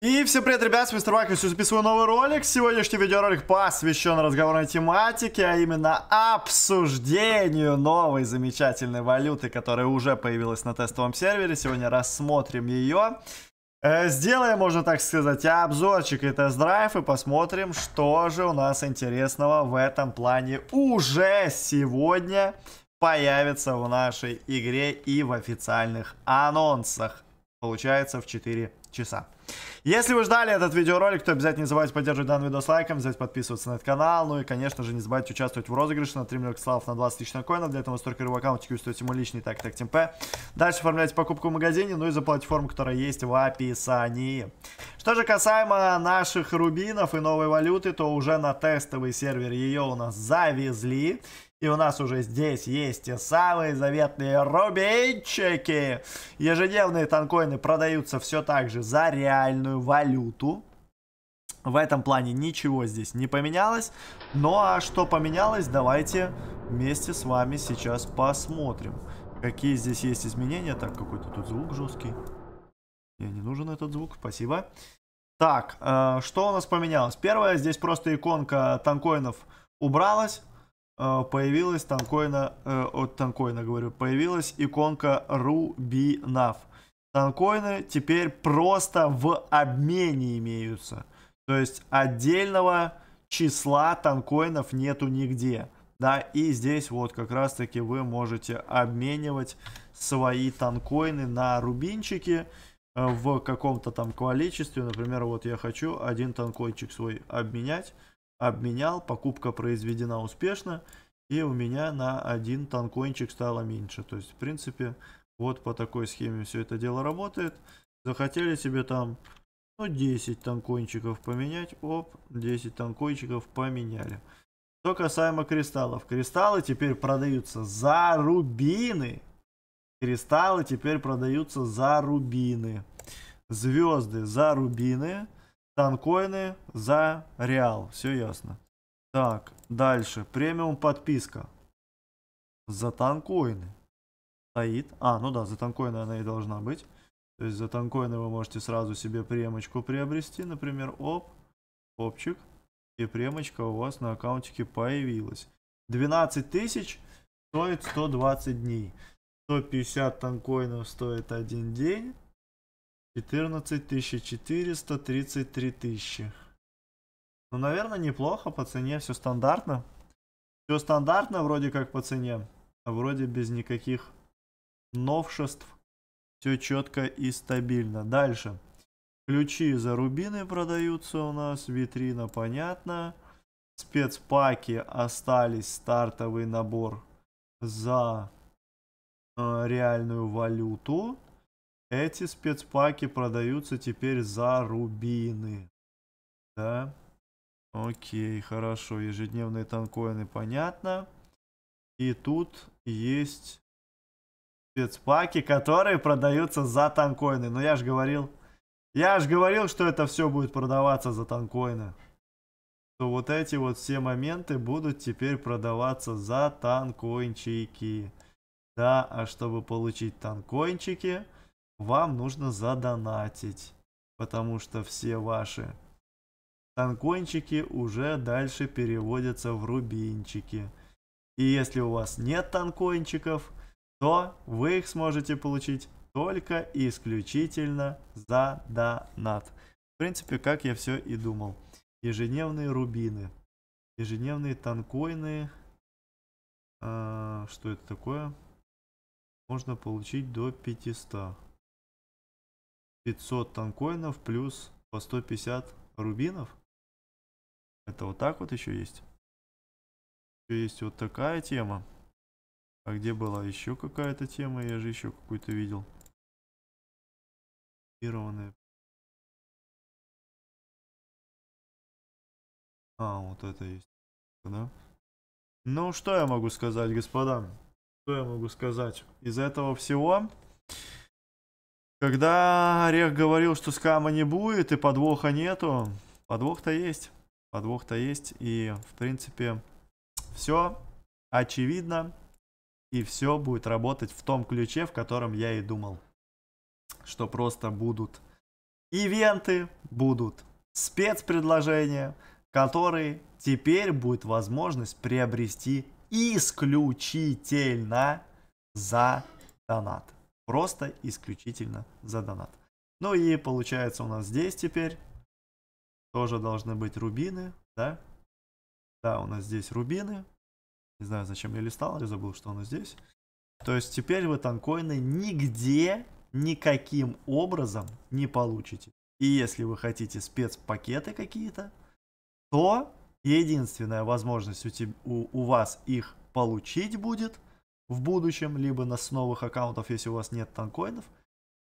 И всем привет, ребят, с Мистер Макс, записываю новый ролик. Сегодняшний видеоролик посвящен разговорной тематике, а именно обсуждению новой замечательной валюты, которая уже появилась на тестовом сервере. Сегодня рассмотрим ее. Э, сделаем, можно так сказать, обзорчик и тест-драйв и посмотрим, что же у нас интересного в этом плане уже сегодня появится в нашей игре и в официальных анонсах. Получается в 4 часа. Если вы ждали этот видеоролик, то обязательно не забывайте поддерживать данный видос лайком, обязательно подписываться на этот канал, ну и, конечно же, не забывайте участвовать в розыгрыше на 3 миллиона слав на 20 тысяч на коинов, для этого настройка его аккаунта стоит ему личный, так так ТМП. Дальше оформляйте покупку в магазине, ну и за платформу, которая есть в описании. Что же касаемо наших рубинов и новой валюты, то уже на тестовый сервер ее у нас завезли. И у нас уже здесь есть те самые заветные рубинчики. Ежедневные танкоины продаются все так же за реальную валюту. В этом плане ничего здесь не поменялось. Ну а что поменялось, давайте вместе с вами сейчас посмотрим. Какие здесь есть изменения. Так, какой-то тут звук жесткий. Мне не нужен этот звук, спасибо. Так, э, что у нас поменялось? Первое, здесь просто иконка танкоинов убралась. Э, появилась танкоина, э, от танкоина говорю, появилась иконка Рубинав. Танкоины теперь просто в обмене имеются. То есть отдельного числа танкоинов нету нигде. Да, и здесь вот как раз таки вы можете обменивать свои танкоины на рубинчики э, в каком-то там количестве. Например, вот я хочу один танкойчик свой обменять обменял, покупка произведена успешно, и у меня на один танкоинчик стало меньше. То есть, в принципе, вот по такой схеме все это дело работает. Захотели себе там, ну, 10 танкоинчиков поменять, оп, 10 танкоинчиков поменяли. Что касаемо кристаллов. Кристаллы теперь продаются за рубины. Кристаллы теперь продаются за рубины. Звезды за рубины. Танкоины за реал. Все ясно. Так, дальше. Премиум подписка. За танкоины. Стоит. А, ну да, за танкоины она и должна быть. То есть за танкоины вы можете сразу себе премочку приобрести. Например, оп, опчик. И премочка у вас на аккаунтике появилась. 12 тысяч стоит 120 дней. 150 танкоинов стоит один день. 14 400, тысячи. Ну, наверное, неплохо по цене, все стандартно. Все стандартно вроде как по цене, а вроде без никаких новшеств. Все четко и стабильно. Дальше. Ключи за рубины продаются у нас, витрина понятно. Спецпаки остались, стартовый набор за э, реальную валюту. Эти спецпаки продаются теперь за рубины. Да. Окей, хорошо. Ежедневные танкоины, понятно. И тут есть спецпаки, которые продаются за танкоины. Но я же говорил... Я же говорил, что это все будет продаваться за танкоины. То вот эти вот все моменты будут теперь продаваться за танкоинчики. Да, а чтобы получить танкоинчики вам нужно задонатить, потому что все ваши танкончики уже дальше переводятся в рубинчики. И если у вас нет танкончиков, то вы их сможете получить только и исключительно за донат. В принципе, как я все и думал. Ежедневные рубины. Ежедневные танкоины. А, что это такое? Можно получить до 500. 500 танкоинов плюс по 150 рубинов. Это вот так вот еще есть. Еще есть вот такая тема. А где была еще какая-то тема? Я же еще какую-то видел. Фированные. А, вот это есть. Да? Ну, что я могу сказать, господа? Что я могу сказать? Из этого всего когда Орех говорил, что скама не будет и подвоха нету, подвох-то есть. Подвох-то есть. И, в принципе, все очевидно. И все будет работать в том ключе, в котором я и думал. Что просто будут ивенты, будут спецпредложения, которые теперь будет возможность приобрести исключительно за донат. Просто исключительно за донат. Ну и получается у нас здесь теперь тоже должны быть рубины, да? Да, у нас здесь рубины. Не знаю, зачем я листал, я забыл, что оно здесь. То есть теперь вы танкоины нигде никаким образом не получите. И если вы хотите спецпакеты какие-то, то единственная возможность у, тебя, у, у вас их получить будет – в будущем, либо на, с новых аккаунтов, если у вас нет танкоинов,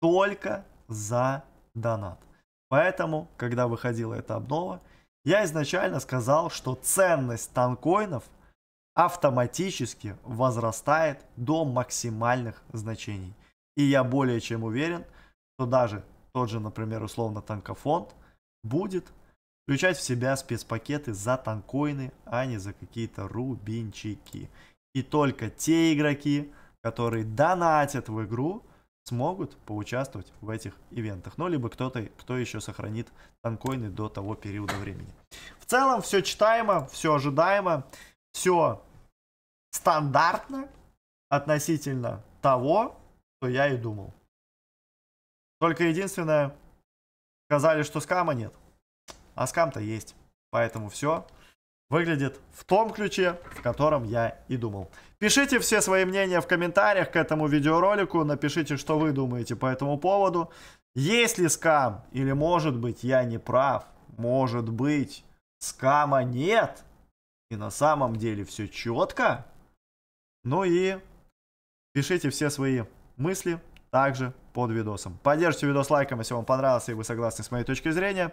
только за донат. Поэтому, когда выходила эта обнова, я изначально сказал, что ценность танкоинов автоматически возрастает до максимальных значений. И я более чем уверен, что даже тот же, например, условно танкофонд будет включать в себя спецпакеты за танкоины, а не за какие-то рубинчики. И только те игроки, которые донатят в игру, смогут поучаствовать в этих ивентах. Ну, либо кто-то, кто еще сохранит танкоины до того периода времени. В целом, все читаемо, все ожидаемо, все стандартно относительно того, что я и думал. Только единственное, сказали, что скама нет. А скам-то есть. Поэтому все выглядит в том ключе, в котором я и думал. Пишите все свои мнения в комментариях к этому видеоролику, напишите, что вы думаете по этому поводу. Есть ли скам или может быть я не прав? Может быть скама нет? И на самом деле все четко? Ну и пишите все свои мысли также под видосом. Поддержите видос лайком, если вам понравился и вы согласны с моей точки зрения.